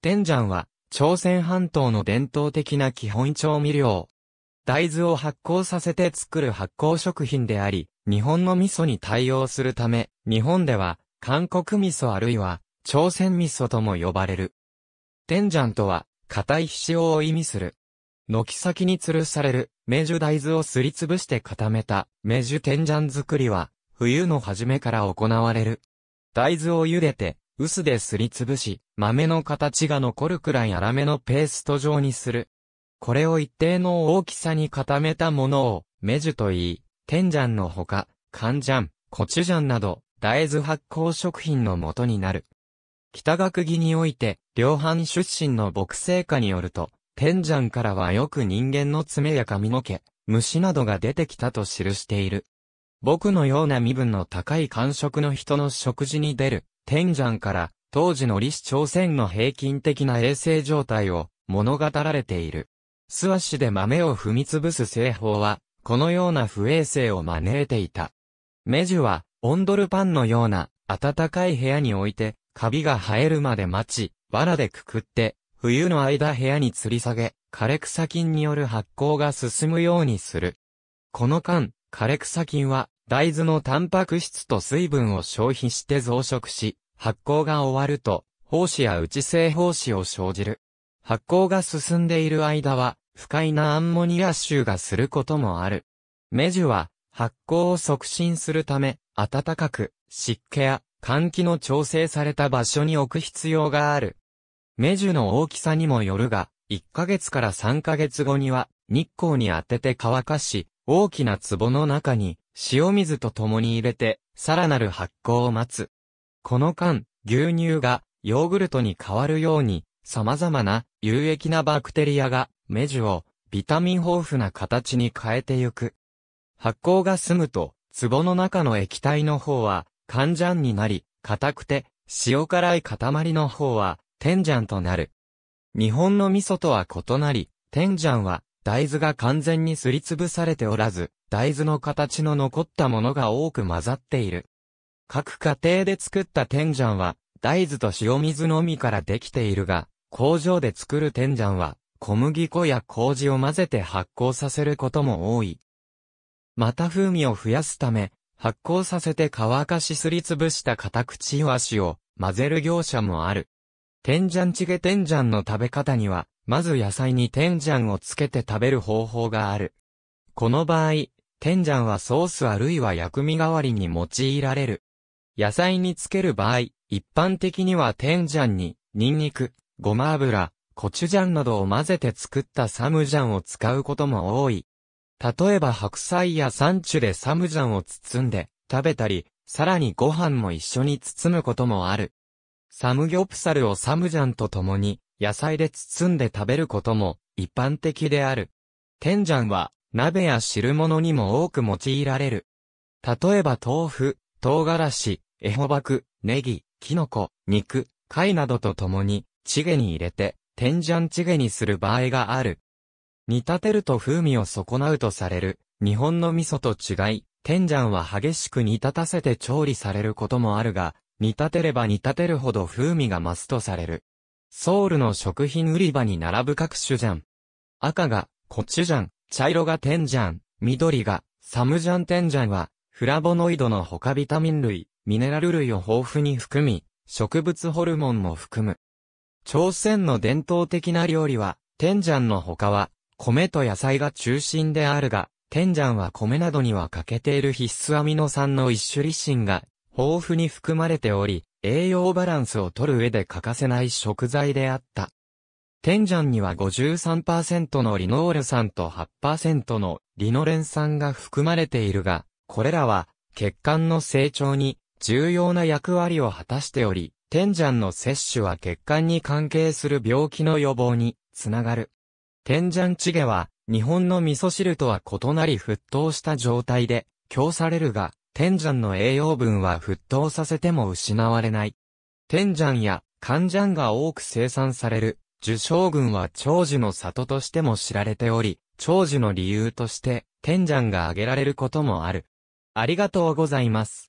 天ジャンは、朝鮮半島の伝統的な基本調味料。大豆を発酵させて作る発酵食品であり、日本の味噌に対応するため、日本では、韓国味噌あるいは、朝鮮味噌とも呼ばれる。天ジャンとは、硬い皮脂を意味する。軒先に吊るされる、メジュ大豆をすりつぶして固めた、メジュ天ジャン作りは、冬の初めから行われる。大豆を茹でて、薄ですりつぶし、豆の形が残るくらい粗めのペースト状にする。これを一定の大きさに固めたものを、メジュといい、天ジャンのほか、カンジャン、コチュジャンなど、大豆発酵食品の元になる。北学儀において、量販出身の牧生家によると、天ジャンからはよく人間の爪や髪の毛、虫などが出てきたと記している。僕のような身分の高い感触の人の食事に出る天山から当時の李氏朝鮮の平均的な衛生状態を物語られている。素足で豆を踏み潰す製法は、このような不衛生を招いていた。メジュは、オンドルパンのような暖かい部屋に置いて、カビが生えるまで待ち、藁でくくって、冬の間部屋に吊り下げ、枯れ草菌による発酵が進むようにする。この間、枯れ草菌は、大豆のタンパク質と水分を消費して増殖し、発酵が終わると、胞子や内製胞子を生じる。発酵が進んでいる間は、不快なアンモニア臭がすることもある。メジュは、発酵を促進するため、暖かく、湿気や換気の調整された場所に置く必要がある。メジュの大きさにもよるが、1ヶ月から3ヶ月後には、日光に当てて乾かし、大きな壺の中に、塩水と共に入れて、さらなる発酵を待つ。この間、牛乳がヨーグルトに変わるように、様々な有益なバクテリアが目地をビタミン豊富な形に変えてゆく。発酵が済むと、壺の中の液体の方は、ンジャンになり、硬くて、塩辛い塊の方は、天ジャンとなる。日本の味噌とは異なり、天ジャンは、大豆が完全にすりつぶされておらず、大豆の形の残ったものが多く混ざっている。各家庭で作った天ジャンは、大豆と塩水のみからできているが、工場で作る天ジャンは、小麦粉や麹を混ぜて発酵させることも多い。また風味を増やすため、発酵させて乾かしすりつぶした片口和紙を混ぜる業者もある。天ジャンチゲ天ジャンの食べ方には、まず野菜に天ジャンをつけて食べる方法がある。この場合、天ジャンはソースあるいは薬味代わりに用いられる。野菜につける場合、一般的には天ンに、ニンニク、ごま油、コチュジャンなどを混ぜて作ったサムジャンを使うことも多い。例えば白菜や山中でサムジャンを包んで食べたり、さらにご飯も一緒に包むこともある。サムギョプサルをサムジャンと共に野菜で包んで食べることも一般的である。天ジャンは鍋や汁物にも多く用いられる。例えば豆腐、唐辛子、エホバク、ネギ、キノコ、肉、貝などと共に、チゲに入れて、天ジャンチゲにする場合がある。煮立てると風味を損なうとされる、日本の味噌と違い、天ジャンは激しく煮立たせて調理されることもあるが、煮立てれば煮立てるほど風味が増すとされる。ソウルの食品売り場に並ぶ各種ジャン。赤が、コチュジャン、茶色が天ジャン、緑が、サムジャン天ジャンは、フラボノイドの他ビタミン類、ミネラル類を豊富に含み、植物ホルモンも含む。朝鮮の伝統的な料理は、天ジャンの他は、米と野菜が中心であるが、天ジャンは米などには欠けている必須アミノ酸の一種シンが、豊富に含まれており、栄養バランスを取る上で欠かせない食材であった。天ジャンには53%のリノール酸と8%のリノレン酸が含まれているが、これらは血管の成長に重要な役割を果たしており、天山の摂取は血管に関係する病気の予防につながる。天山チゲは日本の味噌汁とは異なり沸騰した状態で供されるが、天山の栄養分は沸騰させても失われない。天山や寒山が多く生産される、樹将軍は長寿の里としても知られており、長寿の理由として、天山が挙げられることもある。ありがとうございます。